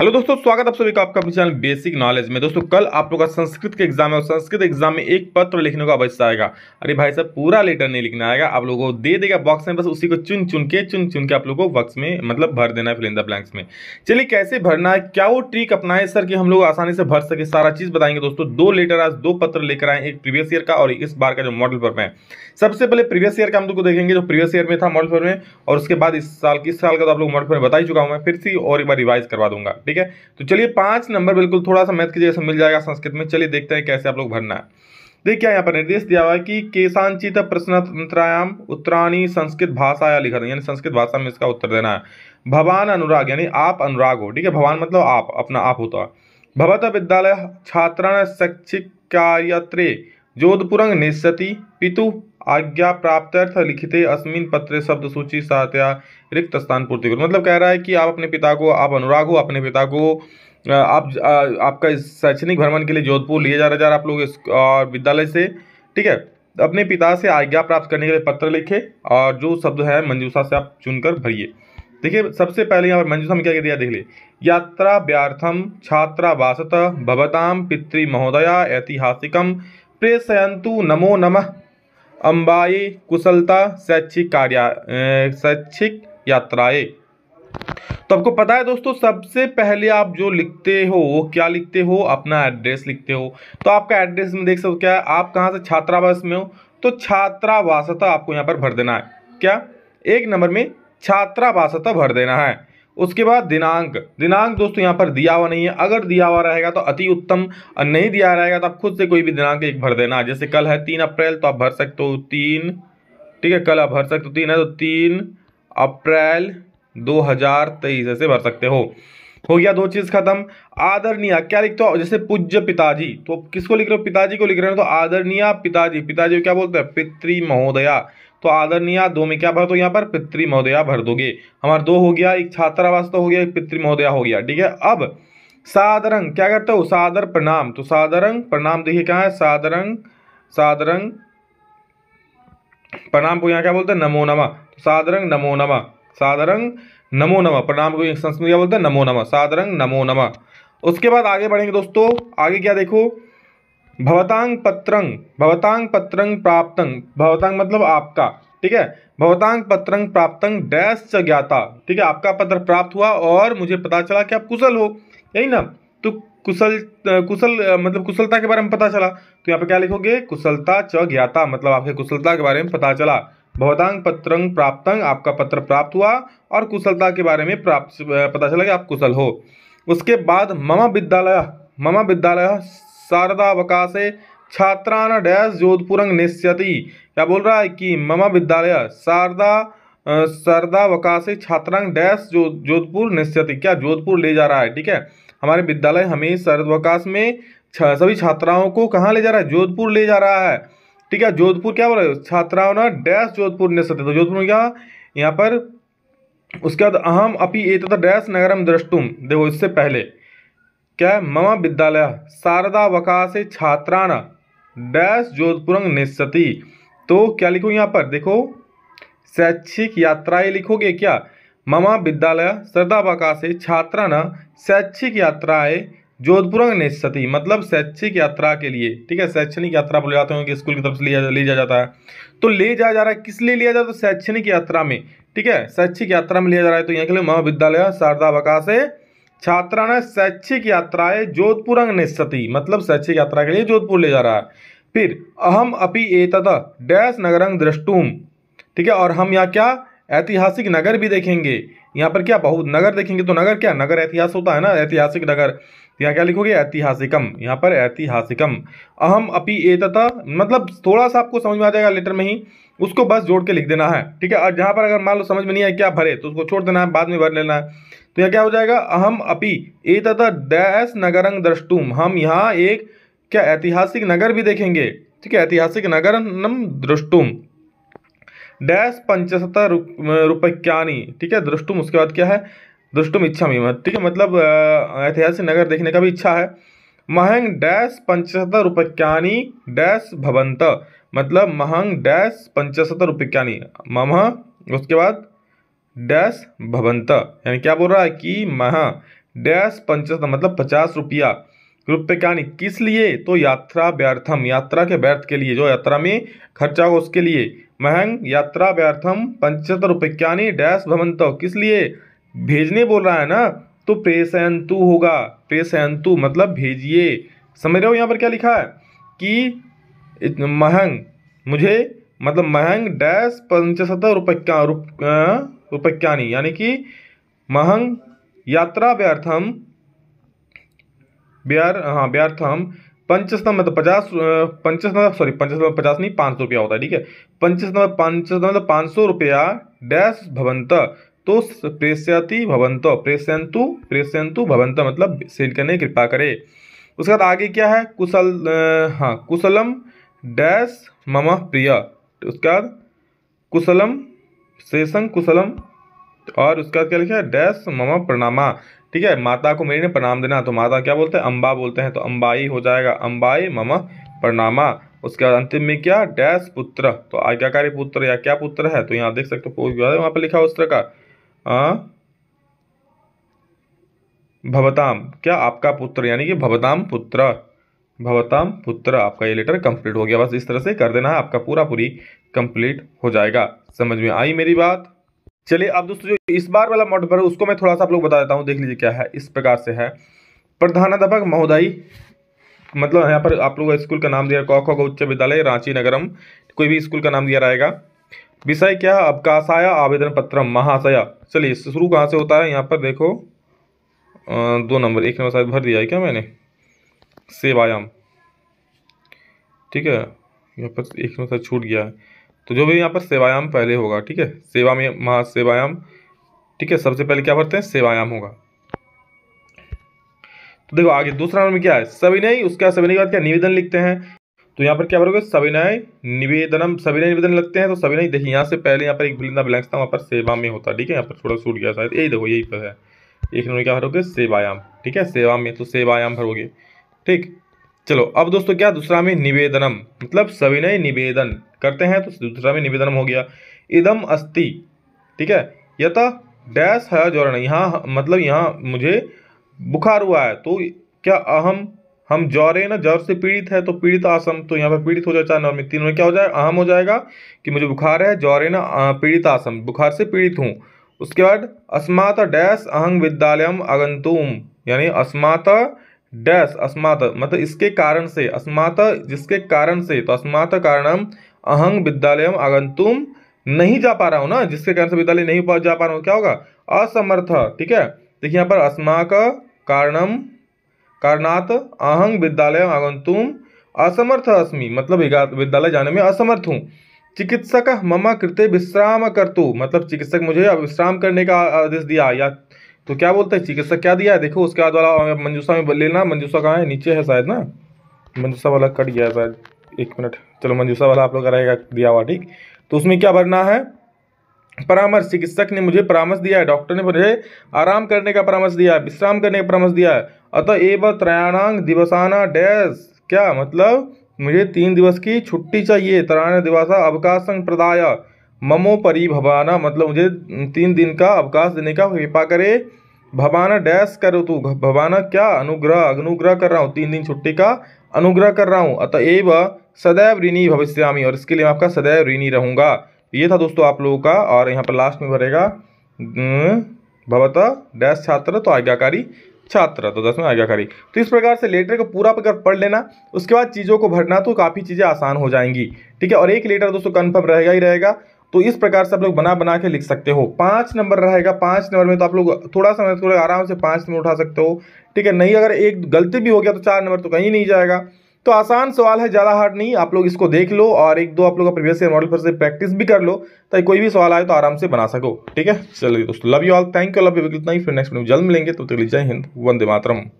hello दोस्तों स्वागत आप सभी का आपका अपने चैनल बेसिक नॉलेज में दोस्तों कल आप लोग का संस्कृत के एग्जाम है और संस्कृत एग्जाम में एक पत्र लिखने का अवश्य आएगा अरे भाई साहब पूरा लेटर नहीं लिखना आएगा आप लोगों को दे देगा बॉक्स में बस उसी को चुन चुन के चुन चुन के आप लोगों को बॉक्स में मतलब भर देना है फिलिंदा ब्लैंक्स में चलिए कैसे भरना है क्या वो ट्रिक है सर कि हम लोग आसानी से भर सके सारा चीज़ बताएंगे दोस्तों दो लेटर आज दो पत्र लेकर आए एक प्रीवियस ईयर का और इस बार का जो मॉडल पर मैं सबसे पहले प्रीवियस ईयर का हम लोग को देखेंगे जो प्रीवियस ईयर में था मॉडल पर में और उसके बाद इस साल किस साल का तो आप लोग मॉडल पर बता ही चुका हूँ मैं फिर से और एक बार रिवाइज करवा दूंगा ठीक है तो चलिए पांच नंबर बिल्कुल थोड़ा सा मैथ की जगह मिल जाएगा संस्कृत में चलिए देखते हैं कैसे आप लोग भरना है देखिए यहाँ पर निर्देश दिया हुआ है कि केशांचित प्रश्नतंत्रायाम उत्तराणी संस्कृत भाषा या लिखा यानी संस्कृत भाषा में इसका उत्तर देना है भवान अनुराग यानी आप अनुराग हो ठीक है भवान मतलब आप अपना आप होता है भवत विद्यालय छात्रा शैक्षिक कार्यत्रे जोधपुरंग निश्चति पितु आज्ञा प्राप्त्यर्थ लिखित अस्मिन पत्र शब्द सूची सात्या रिक्त स्थान पूर्ति करो मतलब कह रहा है कि आप अपने पिता को आप अनुराग हो अपने पिता को आप आपका शैक्षणिक भ्रमण के लिए जोधपुर लिए जा रहा जा आप लोग विद्यालय से ठीक है अपने पिता से आज्ञा प्राप्त करने के लिए पत्र लिखे और जो शब्द है मंजूषा से आप चुनकर भरिए देखिए सबसे पहले यहाँ पर मंजूषा में क्या कह दिया देख लिए यात्रा व्यार्थम छात्रावासत भवताम पितृ महोदया ऐतिहासिकम प्रेषयंतु नमो नमः अम्बाई कुशलता शैक्षिक कार्य शैक्षिक यात्राएं तो आपको पता है दोस्तों सबसे पहले आप जो लिखते हो क्या लिखते हो अपना एड्रेस लिखते हो तो आपका एड्रेस में देख सकते हो क्या है आप कहाँ से छात्रावास में हो तो छात्रावासता आपको यहाँ पर भर देना है क्या एक नंबर में छात्रावासता भर देना है उसके बाद दिनांक दिनांक दोस्तों यहाँ पर दिया हुआ नहीं है अगर दिया हुआ रहेगा तो अति उत्तम नहीं दिया रहेगा तो आप खुद से कोई भी दिनांक एक भर देना जैसे कल है तीन अप्रैल तो आप भर सकते हो तीन ठीक है कल आप भर सकते हो तीन है तो तीन अप्रैल दो हजार तेईस ऐसे भर सकते हो हो गया दो चीज़ खत्म आदरणीय क्या लिखते हो जैसे पूज्य पिताजी तो किसको लिख रहे हो पिताजी को लिख रहे हो तो आदरणीय पिताजी पिताजी क्या बोलते हैं पितृ महोदया तो आदरणीय दो में क्या भर दो तो यहाँ पर पितृ महोदया भर दोगे हमारा दो हो गया एक छात्रावास तो हो गया एक पितृ महोदया हो गया ठीक है अब सादरंग क्या करते हो सादर प्रणाम तो सादरंग प्रणाम देखिए क्या है सादरंग सादरंग प्रणाम को यहाँ क्या बोलते हैं नमो नमा तो सादरंग नमो नमा सादरंग नमो नमा प्रणाम को संस्कृत क्या बोलते हैं नमो नमा सादरंग नमो नमा उसके बाद आगे बढ़ेंगे दोस्तों आगे क्या देखो भवतांग पत्रंग भवतांग पत्रंग प्राप्तंग भवतांग मतलब आपका ठीक है भवतांग पत्रंग प्राप्तंग डैश च ज्ञाता ठीक है आपका पत्र प्राप्त हुआ और मुझे पता चला कि आप कुशल हो यही ना तो कुशल कुशल मतलब कुशलता के बारे में पता चला तो यहाँ पे क्या लिखोगे कुशलता च ज्ञाता मतलब आपके कुशलता के बारे में पता चला भवतांग पत्रंग प्राप्तंग आपका पत्र प्राप्त हुआ और कुशलता के बारे में प्राप्त पता चला कि आप कुशल हो उसके बाद ममा विद्यालय ममा विद्यालय शारदावकाशे छात्रान डैश जोधपुरंग निश्यति क्या बोल रहा है कि ममा विद्यालय शारदा शारदावकाशे छात्रांग डैश जो जोधपुर निश्चित क्या जोधपुर ले जा रहा है ठीक है हमारे विद्यालय हमें शरदावकाश में सभी छात्राओं को कहाँ ले जा रहा है जोधपुर ले जा रहा है ठीक है जोधपुर क्या बोल रहे हो छात्राओं ने डैश जोधपुर निश्चित तो जोधपुर में क्या यहाँ पर उसके बाद अहम अपी ए तथा डैश नगरम दृष्टुम देखो इससे पहले क्या मम विद्यालय शारदावकाशे छात्राण डैश जोधपुरंग निस्सती तो क्या लिखो यहाँ पर देखो शैक्षिक यात्राएं लिखोगे क्या ममा विद्यालय छात्रा न शैक्षिक यात्राएं जोधपुरंग निस्सती मतलब शैक्षिक यात्रा के लिए ठीक है शैक्षणिक यात्रा बोले जाते हैं कि स्कूल की तरफ से लिया ले जा जाता है तो ले जाया जा रहा है किस लिए लिया जाता है तो शैक्षणिक यात्रा में ठीक है शैक्षिक यात्रा में लिया जा रहा है तो यहाँ के लिए महाविद्यालय शारदावकाश है छात्रा ने शैक्षिक यात्राएं जोधपुर निस्ती मतलब शैक्षिक यात्रा के लिए जोधपुर ले जा रहा है फिर अहम अपि एतद डैश नगरंग दृष्टुम ठीक है और हम यहाँ क्या ऐतिहासिक नगर भी देखेंगे यहाँ पर क्या बहुत नगर देखेंगे तो नगर क्या नगर ऐतिहास होता है ना ऐतिहासिक नगर तो यहाँ क्या लिखोगे ऐतिहासिकम यहाँ पर ऐतिहासिकम अहम अपि एतता मतलब थोड़ा सा आपको समझ में आ जाएगा लेटर में ही उसको बस जोड़ के लिख देना है ठीक है और जहाँ पर अगर मान लो समझ में नहीं आया क्या भरे तो उसको छोड़ देना है बाद में भर लेना है तो यह क्या हो जाएगा अहम अपी ए तथा दैस नगरंग दृष्टुम हम यहाँ एक क्या ऐतिहासिक नगर भी देखेंगे ठीक है ऐतिहासिक नगर नम दृष्टुम डैश पंचसत्तर रुपयानी ठीक है दृष्टुम उसके बाद क्या है दृष्टुम इच्छा मीम ठीक है मतलब ऐतिहासिक नगर देखने का भी इच्छा है महंग डैश पंचसत्तर रुपयानी डैश भवंत मतलब महंग डैश पंचसत्तर रुपयानी मम उसके बाद डैश भवंत यानी क्या बोल रहा है कि मह डैश पंच मतलब पचास रुपया रुपये नहीं किस लिए तो यात्रा व्यर्थम यात्रा के व्यर्थ के लिए जो यात्रा में खर्चा हो उसके लिए महंग यात्रा व्यर्थम पंचहत्तर रुपये नहीं डैश भवंत किस लिए भेजने बोल रहा है ना तो प्रेसयंतु होगा प्रेसयंतु मतलब भेजिए समझ रहे हो यहाँ पर क्या लिखा है कि महंग मुझे मतलब महंग डैश पंचशत रुपयानी यानी कि महंग यात्रा व्यर्थम ब्यार हाँ व्यर्थम पंचशतम मतलब तो पचास पंचशतम सॉरी पंचशतम पचास नहीं पाँच सौ रुपया होता है ठीक है पंचशतम पंचशतम मतलब तो पाँच सौ रुपया डैश भवंत तो प्रेस्यति भवंत प्रेषयंतु प्रेषयंतु भवंत मतलब सेल करने कृपा करे उसके बाद आगे क्या है कुशल हाँ कुशलम डैश मम प्रिय उसके बाद कुशलम शेषंग कुशलम और उसके बाद क्या लिखा है डैश ममा प्रणामा ठीक है माता को मेरी ने प्रणाम देना तो माता क्या बोलते हैं अम्बा बोलते हैं तो अम्बाई हो जाएगा अम्बाई ममा प्रणामा उसके बाद अंतिम में क्या डैश पुत्र तो आज्ञाकारी पुत्र या क्या पुत्र है तो यहाँ देख सकते हो वहाँ पर लिखा उस तरह का आ, भवताम क्या आपका पुत्र यानी कि भवताम पुत्र भवताम पुत्र आपका ये लेटर कंप्लीट हो गया बस इस तरह से कर देना है आपका पूरा पूरी कंप्लीट हो जाएगा समझ में आई मेरी बात चलिए अब दोस्तों जो इस बार वाला मॉडल पर उसको मैं थोड़ा सा आप लोग बता देता हूँ देख लीजिए क्या है इस प्रकार से है प्रधानाध्यापक महोदय मतलब यहाँ पर आप लोग स्कूल का नाम दिया कौ खो उच्च विद्यालय रांची नगरम कोई भी स्कूल का नाम दिया रहेगा विषय क्या है अवकाशाया आवेदन पत्र महाशया चलिए शुरू कहाँ से होता है यहाँ पर देखो दो नंबर एक नंबर शायद भर दिया है क्या मैंने सेवायाम ठीक है यहाँ पर एक अनुसार छूट गया है तो जो भी यहाँ पर सेवायाम पहले होगा ठीक है सेवा में महासेवायाम ठीक है सबसे पहले क्या भरते हैं सेवायाम होगा तो देखो आगे दूसरा नंबर में क्या है सविनय उसका सविनय के बाद क्या निवेदन लिखते हैं तो यहाँ पर क्या भरोगे सविनय निवेदनम सविनय निवेदन लगते हैं तो सविनय देखिए यहाँ से पहले यहाँ पर एक बिलिंदा ब्लैंक्स था वहाँ पर सेवा में होता है ठीक है यहाँ पर थोड़ा छूट गया शायद यही देखो यही पर है एक नंबर क्या भरोगे सेवायाम ठीक है सेवा में तो सेवायाम भरोगे ठीक चलो अब दोस्तों क्या दूसरा में निवेदनम मतलब सविनय निवेदन करते हैं तो दूसरा में निवेदनम हो गया इदम अस्ति ठीक है यथा डैश है ज्वरण यहाँ मतलब यहाँ मुझे बुखार हुआ है तो क्या अहम हम जौरे ना जौर से पीड़ित है तो पीड़ित आसम तो यहाँ पर पीड़ित हो जाए चाहे नॉर्मिक तीन में क्या हो जाए अहम हो जाएगा कि मुझे बुखार है जौरे ना पीड़ित आसम बुखार से पीड़ित हूँ उसके बाद अस्मात डैश अहंग विद्यालयम अगंतुम यानी अस्मात डैश अस्मात मतलब इसके कारण से अस्मात जिसके कारण से तो अस्मात कारणम अहंग विद्यालय आगंतुम नहीं जा पा रहा हूँ ना जिसके कारण से विद्यालय नहीं जा पा रहा हूँ क्या होगा असमर्थ ठीक है देखिए यहाँ पर अस्माक कारणम कारणात अहंग विद्यालय आगंतुम असमर्थ अस्मि मतलब विद्यालय जाने में असमर्थ हूँ चिकित्सक ममा कृते विश्राम करतु मतलब चिकित्सक मुझे विश्राम करने का आदेश दिया या तो क्या बोलता है चिकित्सक क्या दिया है देखो उसके बाद वाला मंजूसा में लेना मंजूसा कहाँ है नीचे है शायद ना मंजूसा वाला कट गया शायद एक मिनट चलो मंजूसा वाला आप लोग का रहेगा दिया हुआ ठीक तो उसमें क्या भरना है परामर्श चिकित्सक ने मुझे परामर्श दिया है डॉक्टर ने मुझे आराम करने का परामर्श दिया है विश्राम करने का परामर्श दिया है अतः एव त्रयाणांग दिवसाना डैश क्या मतलब मुझे तीन दिवस की छुट्टी चाहिए त्रायण दिवसा अवकाश प्रदाय ममो परी भवाना मतलब मुझे तीन दिन का अवकाश देने का कृपा करे भवाना डैश करो तू भवाना क्या अनुग्रह अनुग्रह कर रहा हूँ तीन दिन छुट्टी का अनुग्रह कर रहा हूँ अतएव सदैव ऋणी भविष्यामी और इसके लिए मैं आपका सदैव ऋणी रहूँगा ये था दोस्तों आप लोगों का और यहाँ पर लास्ट में भरेगा भवत डैश छात्र तो आज्ञाकारी छात्र तो दस में आज्ञाकारी तो इस प्रकार से लेटर को पूरा अगर पढ़ लेना उसके बाद चीज़ों को भरना तो काफ़ी चीज़ें आसान हो जाएंगी ठीक है और एक लेटर दोस्तों कन्फर्म रहेगा ही रहेगा तो इस प्रकार से आप लोग बना बना के लिख सकते हो पाँच नंबर रहेगा पाँच नंबर में तो आप लोग थोड़ा सा मेहनत करोगे आराम से पाँच नंबर उठा सकते हो ठीक है नहीं अगर एक गलती भी हो गया तो चार नंबर तो कहीं नहीं जाएगा तो आसान सवाल है ज़्यादा हार्ड नहीं आप लोग इसको देख लो और एक दो आप लोग प्रीवियस ईयर मॉडल पर से प्रैक्टिस भी कर लो ताकि कोई भी सवाल आए तो आराम से बना सको ठीक है चलिए दोस्तों love you all thank you love you इतना ही फिर नेक्स्ट वीडियो जल्द मिलेंगे तो तेली जय हिंद वंदे मातरम